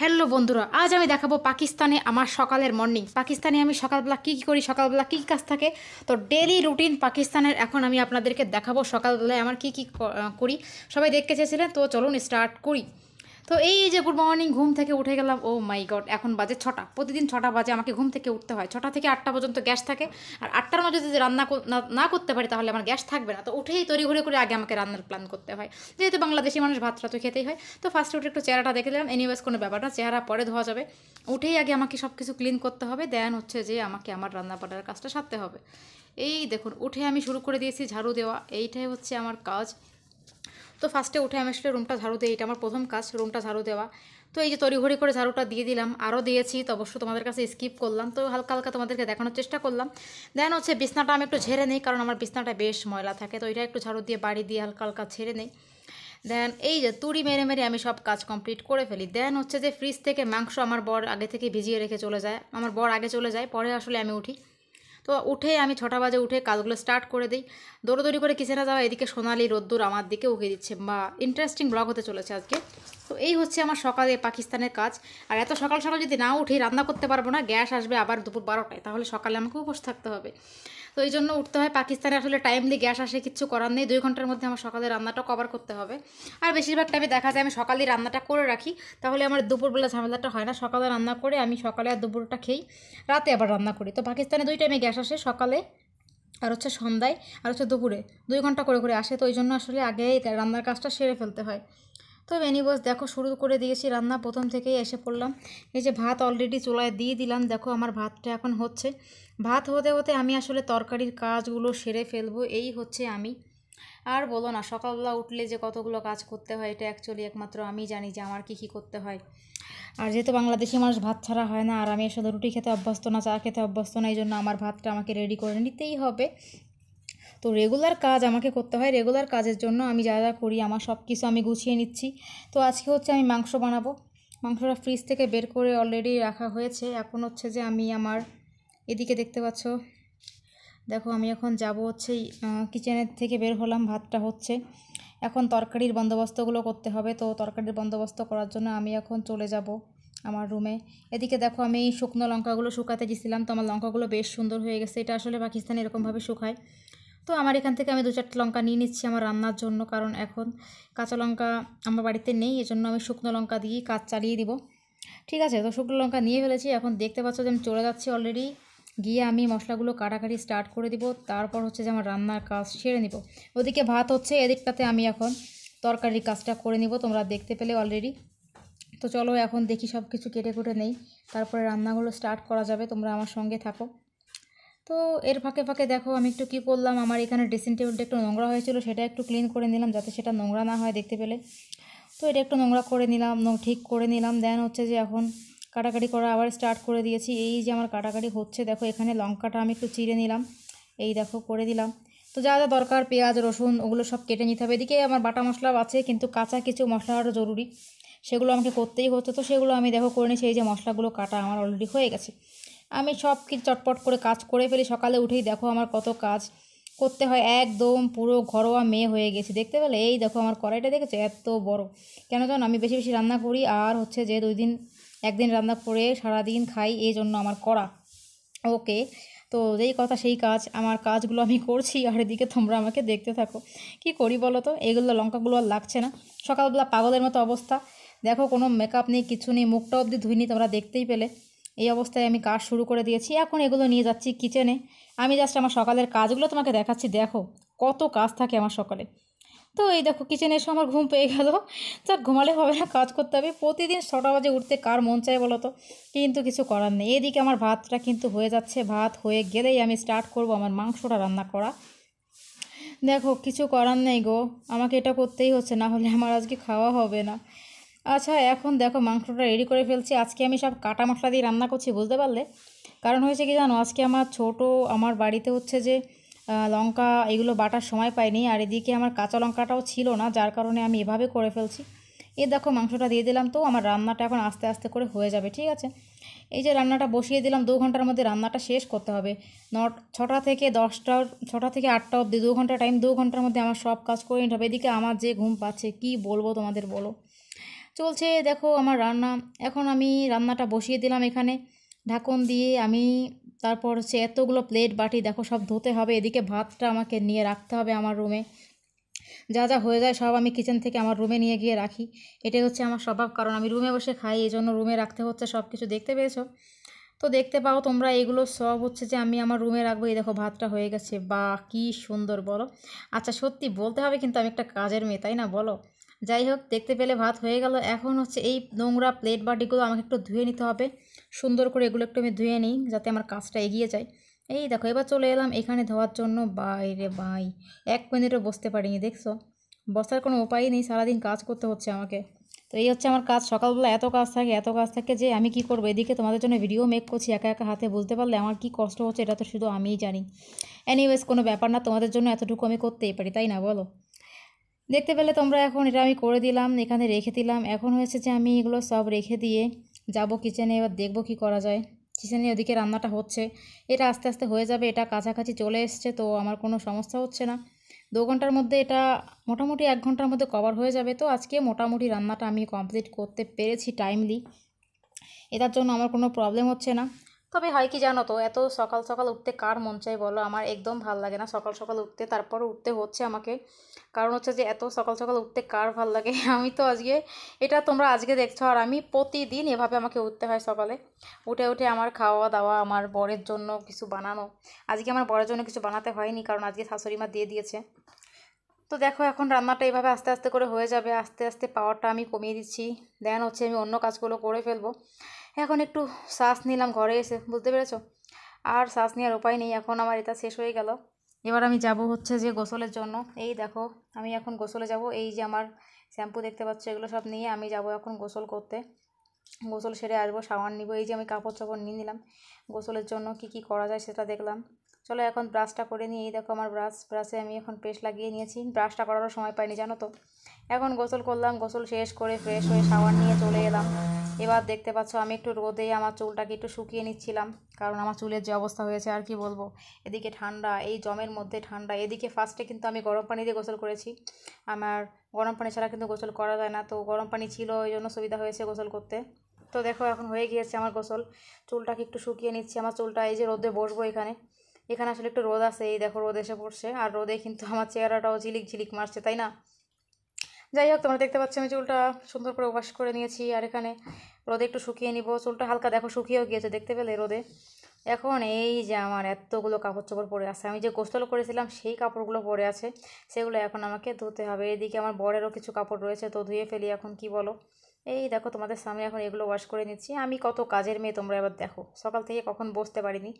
hello বন্ধুরা আজ আমি দেখাবো পাকিস্তানে আমার সকালের মর্নিং পাকিস্তানে আমি সকালবেলা কী কী করি সকালবেলা কী কাজ থাকে তো ডেলি রুটিন পাকিস্তানের এখন আমি আপনাদেরকে দেখাবো সকালবেলায় আমার কি কি করি সবাই দেখতে চেয়েছিলেন তো চলুন স্টার্ট করি তো এই যে গুড মর্নিং ঘুম থেকে উঠে গেলাম ও মাই গড এখন বাজে ছটা প্রতিদিন ছটা বাজে আমাকে ঘুম থেকে উঠতে হয় ছটা থেকে আটটা পর্যন্ত গ্যাস থাকে আর আটটার মধ্যে যদি রান্না না করতে পারি তাহলে আমার গ্যাস থাকবে না তো উঠেই তৈরি ঘুরে করে আগে আমাকে রান্নার প্ল্যান করতে হয় যেহেতু বাংলাদেশি মানুষ ভাতটা তো খেতেই হয় তো ফার্স্ট উঠে একটু চেহারাটা দেখে দিলাম এনিওয়েজ কোনো ব্যাপার না চেহারা পরে ধোয়া যাবে উঠেই আগে আমাকে সব কিছু ক্লিন করতে হবে দেন হচ্ছে যে আমাকে আমার রান্না বাটার কাজটা সারতে হবে এই দেখুন উঠে আমি শুরু করে দিয়েছি ঝাড়ু দেওয়া এইটাই হচ্ছে আমার কাজ তো ফার্স্টে উঠে আমি আসলে রুমটা ঝাড়ু দিই এটা আমার প্রথম কাজ রুমটা ঝাড়ু দেওয়া তো এই যে তড়িঘড়ি করে ঝাড়ুটা দিয়ে দিলাম আরও দিয়েছি তো অবশ্য তোমাদের কাছে স্কিপ করলাম তো হালকা হালকা তোমাদেরকে দেখানোর চেষ্টা করলাম দেন হচ্ছে বিছনাটা আমি একটু ঝেড়ে নিই কারণ আমার বিছনাটা বেশ ময়লা থাকে তো এটা একটু ঝাড়ু দিয়ে বাড়ি দিয়ে হালকা হালকা ছেড়ে নিই দেন এই যে তুড়ি মেরে মেরে আমি সব কাজ কমপ্লিট করে ফেলি দেন হচ্ছে যে ফ্রিজ থেকে মাংস আমার বর আগে থেকে ভিজিয়ে রেখে চলে যায় আমার বর আগে চলে যায় পরে আসলে আমি উঠি তো উঠে আমি ছটা বাজে উঠে কাজগুলো স্টার্ট করে দিই দৌড়দৌড়ি করে কিসেরা যাওয়া এদিকে সোনালি রোদ্দুর আমার দিকে উগে দিচ্ছে বা ইন্টারেস্টিং ব্লগ হতে চলেছে আজকে তো এই হচ্ছে আমার সকালে পাকিস্তানের কাজ আর এত সকাল সকাল যদি না উঠি রান্না করতে পারবো না গ্যাস আসবে আবার দুপুর বারোটায় তাহলে সকালে আমাকে উপোস থাকতে হবে তো এই জন্য উঠতে হয় পাকিস্তানে আসলে টাইমলি গ্যাস আসে কিছু করার নেই দুই ঘন্টার মধ্যে আমার সকালে রান্নাটা কভার করতে হবে আর বেশিরভাগ টাইমে দেখা যায় আমি সকালে রান্নাটা করে রাখি তাহলে আমার দুপুরবেলা ঝামেলাটা হয় না সকালে রান্না করে আমি সকালে আর দুপুরটা খেই রাতে আবার রান্না করি তো পাকিস্তানে দুই টাইমে গ্যাস আসে সকালে আর হচ্ছে সন্ধ্যায় আর হচ্ছে দুপুরে দুই ঘন্টা করে করে আসে তো ওই জন্য আসলে আগে রান্নার কাজটা সেরে ফেলতে হয় তো বস দেখো শুরু করে দিয়েছি রান্না প্রথম থেকেই এসে পড়লাম এই যে ভাত অলরেডি চুলায় দিয়ে দিলাম দেখো আমার ভাতটা এখন হচ্ছে ভাত হতে হতে আমি আসলে তরকারির কাজগুলো সেরে ফেলবো এই হচ্ছে আমি আর বলো না সকালবেলা উঠলে যে কতগুলো কাজ করতে হয় এটা অ্যাকচুয়ালি একমাত্র আমি জানি যে আমার কী কী করতে হয় আর যেহেতু বাংলাদেশি মানুষ ভাত ছাড়া হয় না আর আমি আসলে রুটি খেতে অভ্যস্ত না চা খেতে অভ্যস্ত না এই জন্য আমার ভাতটা আমাকে রেডি করে নিতেই হবে তো রেগুলার কাজ আমাকে করতে হয় রেগুলার কাজের জন্য আমি যা যা করি আমার সব কিছু আমি গুছিয়ে নিচ্ছি তো আজকে হচ্ছে আমি মাংস বানাবো মাংসটা ফ্রিজ থেকে বের করে অলরেডি রাখা হয়েছে এখন হচ্ছে যে আমি আমার এদিকে দেখতে পাচ্ছ দেখো আমি এখন যাব হচ্ছে কিচেনের থেকে বের হলাম ভাতটা হচ্ছে এখন তরকারির বন্দোবস্তগুলো করতে হবে তো তরকারির বন্দোবস্ত করার জন্য আমি এখন চলে যাব আমার রুমে এদিকে দেখো আমি শুকনো লঙ্কাগুলো শুকাতে গেছিলাম তো আমার লঙ্কাগুলো বেশ সুন্দর হয়ে গেছে এটা আসলে পাকিস্তানে এরকমভাবে শুকায় তো আমার এখান থেকে আমি দু চারটে লঙ্কা নিয়ে নিচ্ছি আমার রান্নার জন্য কারণ এখন কাঁচা লঙ্কা আমার বাড়িতে নেই এজন্য আমি শুকনো লঙ্কা দিয়েই কাজ চালিয়ে দিব ঠিক আছে তো শুকনো লঙ্কা নিয়ে ফেলেছি এখন দেখতে পাচ্ছ যে আমি চলে যাচ্ছি অলরেডি গিয়ে আমি মশলাগুলো কাটাকাটি স্টার্ট করে দিব তারপর হচ্ছে যে আমার রান্নার কাজ সেরে নিব ওদিকে ভাত হচ্ছে এদিকটাতে আমি এখন তরকারির কাজটা করে নিব তোমরা দেখতে পেলে অলরেডি তো চলো এখন দেখি সব কিছু কেটে কুটে নেই তারপরে রান্নাগুলো স্টার্ট করা যাবে তোমরা আমার সঙ্গে থাকো তো এর ফাঁকে ফাঁকে দেখো আমি একটু কি করলাম আমার এখানে ড্রেসিং টেবিলটা একটু নোংরা হয়েছিল সেটা একটু ক্লিন করে নিলাম যাতে সেটা নোংরা না হয় দেখতে পেলে তো এটা একটু নোংরা করে নিলাম ঠিক করে নিলাম দেন হচ্ছে যে এখন কাটাকাটি করা আবার স্টার্ট করে দিয়েছি এই যে আমার কাটাকাটি হচ্ছে দেখো এখানে লঙ্কাটা আমি একটু চিড়ে নিলাম এই দেখো করে দিলাম তো যা যা দরকার পেঁয়াজ রসুন ওগুলো সব কেটে নিতে হবে এদিকে আমার বাটা মশলাও আছে কিন্তু কাঁচা কিছু মশলা আরও জরুরি সেগুলো আমাকে করতেই হচ্ছে তো সেগুলো আমি দেখো করে নিয়েছি এই যে মশলাগুলো কাটা আমার অলরেডি হয়ে গেছে আমি সব কিছু চটপট করে কাজ করে ফেলি সকালে উঠেই দেখো আমার কত কাজ করতে হয় একদম পুরো ঘরোয়া মেয়ে হয়ে গেছি দেখতে পেলে এই দেখো আমার কড়াইটা দেখেছো এত বড় কেন যেন আমি বেশি বেশি রান্না করি আর হচ্ছে যে দুই দিন একদিন রান্না করে সারাদিন খাই এই জন্য আমার করা ওকে তো যেই কথা সেই কাজ আমার কাজগুলো আমি করছি আর এদিকে তোমরা আমাকে দেখতে থাকো কি করি বলো তো এগুলো লঙ্কাগুলো আর লাগছে না সকালবেলা পাগলের মতো অবস্থা দেখো কোনো মেকআপ নেই কিছু নেই মুখটা অবধি ধুইনি তোমরা দেখতেই পেলে এই অবস্থায় আমি কাজ শুরু করে দিয়েছি এখন এগুলো নিয়ে যাচ্ছি কিচেনে আমি জাস্ট আমার সকালের কাজগুলো তোমাকে দেখাচ্ছি দেখো কত কাজ থাকে আমার সকালে তো এই দেখো কিচেনে এসে আমার ঘুম পেয়ে গেল যাক ঘুমালে হবে না কাজ করতে হবে প্রতিদিন ছটা বাজে উঠতে কার মন চায় বলো তো কিন্তু কিছু করার নেই এদিকে আমার ভাতটা কিন্তু হয়ে যাচ্ছে ভাত হয়ে গেলেই আমি স্টার্ট করব আমার মাংসটা রান্না করা দেখো কিছু করার নেই গো আমাকে এটা করতেই হচ্ছে না হলে আমার আজকে খাওয়া হবে না আচ্ছা এখন দেখো মাংসটা রেডি করে ফেলছি আজকে আমি সব কাটা মশলা দিয়ে রান্না করছি বুঝতে পারলে কারণ হয়েছে কি জানো আজকে আমার ছোট আমার বাড়িতে হচ্ছে যে লঙ্কা এগুলো বাটার সময় পাইনি আর এদিকে আমার কাঁচা লঙ্কাটাও ছিল না যার কারণে আমি এভাবে করে ফেলছি এ দেখো মাংসটা দিয়ে দিলাম তো আমার রান্নাটা এখন আস্তে আস্তে করে হয়ে যাবে ঠিক আছে এই যে রান্নাটা বসিয়ে দিলাম দু ঘন্টার মধ্যে রান্নাটা শেষ করতে হবে ন ছটা থেকে দশটা ছটা থেকে আটটা অবধি দু ঘন্টা টাইম দু ঘন্টার মধ্যে আমার সব কাজ করে নিতে হবে এদিকে আমার যে ঘুম পাচ্ছে কি বলবো তোমাদের বলো চলছে দেখো আমার রান্না এখন আমি রান্নাটা বসিয়ে দিলাম এখানে ঢাকন দিয়ে আমি তারপর হচ্ছে এতগুলো প্লেট বাটি দেখো সব ধুতে হবে এদিকে ভাতটা আমাকে নিয়ে রাখতে হবে আমার রুমে যা যা হয়ে যায় সব আমি কিচেন থেকে আমার রুমে নিয়ে গিয়ে রাখি এটাই হচ্ছে আমার স্বভাব কারণ আমি রুমে বসে খাই এই জন্য রুমে রাখতে হচ্ছে সব কিছু দেখতে পেয়েছো তো দেখতে পাও তোমরা এগুলো সব হচ্ছে যে আমি আমার রুমে রাখবো এই দেখো ভাতটা হয়ে গেছে বা কী সুন্দর বলো আচ্ছা সত্যি বলতে হবে কিন্তু আমি একটা কাজের মেয়ে তাই না বলো যাই হোক দেখতে পেলে ভাত হয়ে গেল এখন হচ্ছে এই নোংরা প্লেট বাটিগুলো আমাকে একটু ধুয়ে নিতে হবে সুন্দর করে এগুলো একটু আমি ধুয়ে নিই যাতে আমার কাজটা এগিয়ে যায় এই দেখো এবার চলে এলাম এখানে ধোয়ার জন্য বাইরে বাই এক মিনিটও বসতে পারিনি দেখছো বসার কোনো উপায় নেই সারাদিন কাজ করতে হচ্ছে আমাকে তো এই হচ্ছে আমার কাজ সকালবেলা এত কাজ থাকে এত কাজ থাকে যে আমি কি করবো এদিকে তোমাদের জন্য ভিডিও মেক করছি একা একা হাতে বুঝতে পারলে আমার কি কষ্ট হচ্ছে এটা তো শুধু আমিই জানি অ্যানিওয়েজ কোনো ব্যাপার না তোমাদের জন্য এতটুকু আমি করতেই পারি তাই না বলো দেখতে পেলে তোমরা এখন এটা আমি করে দিলাম এখানে রেখে দিলাম এখন হয়েছে যে আমি এগুলো সব রেখে দিয়ে যাব কিচেনে এবার দেখব কি করা যায় কিচেনে ওদিকে রান্নাটা হচ্ছে এটা আস্তে আস্তে হয়ে যাবে এটা কাছাকাছি চলে এসছে তো আমার কোনো সমস্যা হচ্ছে না দু ঘন্টার মধ্যে এটা মোটামুটি এক ঘন্টার মধ্যে কভার হয়ে যাবে তো আজকে মোটামুটি রান্নাটা আমি কমপ্লিট করতে পেরেছি টাইমলি এটার জন্য আমার কোনো প্রবলেম হচ্ছে না তবে হয় কি জানো তো এত সকাল সকাল উঠতে কার মন চাই বলো আমার একদম ভাল লাগে না সকাল সকাল উঠতে তারপর উঠতে হচ্ছে আমাকে কারণ হচ্ছে যে এত সকাল সকাল উঠতে কার ভাল লাগে আমি তো আজকে এটা তোমরা আজকে দেখছো আর আমি প্রতিদিন এভাবে আমাকে উঠতে হয় সকালে উঠে উঠে আমার খাওয়া দাওয়া আমার বরের জন্য কিছু বানানো আজকে আমার বরের জন্য কিছু বানাতে হয়নি কারণ আজকে শাশুড়ি মা দিয়ে দিয়েছে তো দেখো এখন রান্নাটা এইভাবে আস্তে আস্তে করে হয়ে যাবে আস্তে আস্তে পাওয়ারটা আমি কমিয়ে দিচ্ছি দেন হচ্ছে আমি অন্য কাজগুলো করে ফেলবো এখন একটু শ্বাস নিলাম ঘরে এসে বুঝতে পেরেছো আর শ্বাস নেওয়ার উপায় নেই এখন আমার এটা শেষ হয়ে গেল এবার আমি যাব হচ্ছে যে গোসলের জন্য এই দেখো আমি এখন গোসলে যাব এই যে আমার শ্যাম্পু দেখতে পাচ্ছ এগুলো সব নিয়ে আমি যাব এখন গোসল করতে গোসল সেরে আসবো সাবান নিব এই যে আমি কাপড় চাপড় নিয়ে নিলাম গোসলের জন্য কি কি করা যায় সেটা দেখলাম চলো এখন ব্রাশটা করে নিই এই দেখো আমার ব্রাশ ব্রাশে আমি এখন পেস্ট লাগিয়ে নিয়েছি ব্রাশটা করারও সময় পাইনি জানো তো এখন গোসল করলাম গোসল শেষ করে ফ্রেশ হয়ে সাবান নিয়ে চলে এলাম এবার দেখতে পাচ্ছ আমি একটু রোদে আমার চুলটাকে একটু শুকিয়ে নিচ্ছিলাম কারণ আমার চুলের যে অবস্থা হয়েছে আর কি বলবো এদিকে ঠান্ডা এই জমের মধ্যে ঠান্ডা এদিকে ফার্স্টে কিন্তু আমি গরম পানি দিয়ে গোসল করেছি আমার গরম পানি ছাড়া কিন্তু গোসল করা যায় না তো গরম পানি ছিল ওই জন্য সুবিধা হয়েছে গোসল করতে তো দেখো এখন হয়ে গিয়েছে আমার গোসল চুলটাকে একটু শুকিয়ে নিচ্ছি আমার চুলটা এই যে রোদে বসবো এখানে এখানে আসলে একটু রোদ আছে এই দেখো রোদ এসে পড়ছে আর রোদে কিন্তু আমার চেহারাটাও ঝিলিক ঝিলিক মারছে তাই না যাই হোক তোমরা দেখতে পাচ্ছ আমি চুলটা সুন্দর করে ওয়াশ করে নিয়েছি আর এখানে রোদে একটু শুকিয়ে নিব চুলটা হালকা দেখো শুকিয়েও গিয়েছে দেখতে পেলে রোদে এখন এই যে আমার এতগুলো কাপড় চোপড় পরে আছে আমি যে গোস্তল করেছিলাম সেই কাপড়গুলো পরে আছে সেগুলো এখন আমাকে ধুতে হবে এদিকে আমার বরেরও কিছু কাপড় রয়েছে তো ধুয়ে ফেলি এখন কি বলো এই দেখো তোমাদের সামনে এখন এগুলো ওয়াশ করে নিচ্ছি আমি কত কাজের মেয়ে তোমরা এবার দেখো সকাল থেকে কখন বসতে পারিনি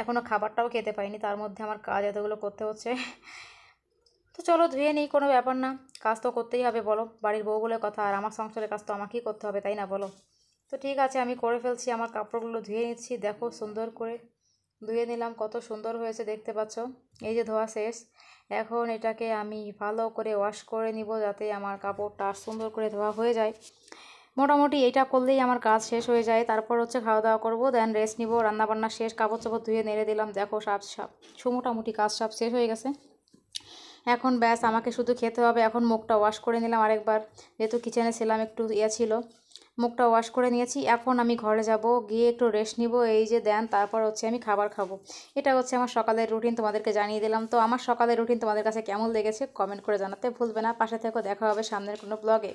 এখনও খাবারটাও খেতে পাইনি তার মধ্যে আমার কাজ এতগুলো করতে হচ্ছে তো চলো ধুয়ে নিই কোনো ব্যাপার না কাজ তো করতেই হবে বলো বাড়ির বউ বলে কথা আর আমার সংসারের কাজ তো আমাকেই করতে হবে তাই না বলো তো ঠিক আছে আমি করে ফেলছি আমার কাপড়গুলো ধুয়ে নিচ্ছি দেখো সুন্দর করে ধুয়ে নিলাম কত সুন্দর হয়েছে দেখতে পাচ্ছ এই যে ধোয়া শেষ এখন এটাকে আমি ভালো করে ওয়াশ করে নিব যাতে আমার কাপড়টা সুন্দর করে ধোয়া হয়ে যায় মোটামুটি এটা করলেই আমার কাজ শেষ হয়ে যায় তারপর হচ্ছে খাওয়া দাওয়া করবো দেন রেস্ট নিব রান্নাবান্না শেষ কাপড় চাপড় ধুয়ে নেড়ে দিলাম দেখো সব সব মোটামুটি কাজ সব শেষ হয়ে গেছে এখন ব্যাস আমাকে শুধু খেতে হবে এখন মুখটা ওয়াশ করে নিলাম আরেকবার যেহেতু কিচেনে ছিলাম একটু ইয়ে ছিল মুখটা ওয়াশ করে নিয়েছি এখন আমি ঘরে যাব গিয়ে একটু রেস্ট নিব এই যে দেন তারপর হচ্ছে আমি খাবার খাবো এটা হচ্ছে আমার সকালের রুটিন তোমাদেরকে জানিয়ে দিলাম তো আমার সকালের রুটিন তোমাদের কাছে কেমন লেগেছে কমেন্ট করে জানাতে ভুলবে না পাশে থেকে দেখা হবে সামনের কোনো ব্লগে